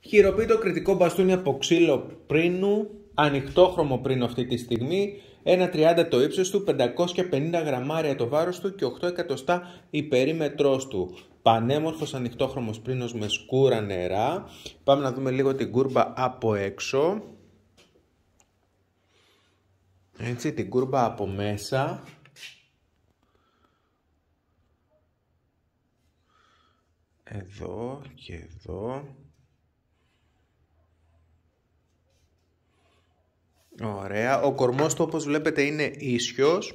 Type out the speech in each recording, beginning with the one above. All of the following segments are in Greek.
Χειροποίητο κριτικό μπαστούνι από ξύλο πρίνου, ανοιχτόχρωμο πρίνου αυτή τη στιγμή, 1,30 το ύψος του, 550 γραμμάρια το βάρος του και 8 εκατοστά η περίμετρός του. Πανέμορφος ανοιχτόχρωμος πρίνος με σκούρα νερά. Πάμε να δούμε λίγο την κούρμπα από έξω. Έτσι, την κούρμπα από μέσα. Εδώ και εδώ. Ωραία. Ο κορμός του όπως βλέπετε είναι ίσιος.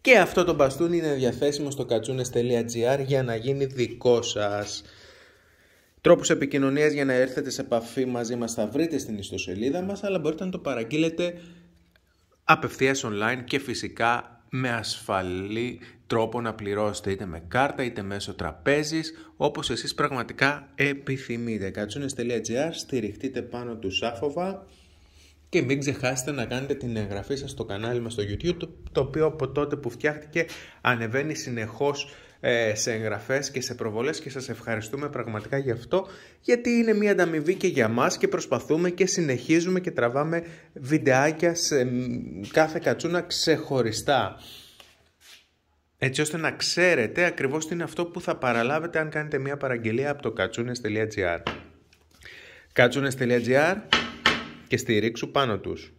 Και αυτό το μπαστούνι είναι διαθέσιμο στο κατσούνες.gr για να γίνει δικό σας. Τρόπους επικοινωνίας για να έρθετε σε επαφή μαζί μας θα βρείτε στην ιστοσελίδα μας, αλλά μπορείτε να το παραγγείλετε απευθείας online και φυσικά με ασφαλή τρόπο να πληρώσετε είτε με κάρτα είτε μέσω τραπέζης όπως εσείς πραγματικά επιθυμείτε. Κατσούνες.gr στηριχτείτε πάνω του Σάφοβα και μην ξεχάσετε να κάνετε την εγγραφή σας στο κανάλι μας στο YouTube το οποίο από τότε που φτιάχτηκε ανεβαίνει συνεχώς ε, σε εγγραφές και σε προβολές και σας ευχαριστούμε πραγματικά γι' αυτό γιατί είναι μια ανταμοιβή και για μας και προσπαθούμε και συνεχίζουμε και τραβάμε βιντεάκια σε κάθε κατσούνα ξεχωριστά έτσι ώστε να ξέρετε ακριβώς τι είναι αυτό που θα παραλάβετε αν κάνετε μια παραγγελία από το κατσούνες.gr κατσούνες.gr και στηρίξου πάνω τους.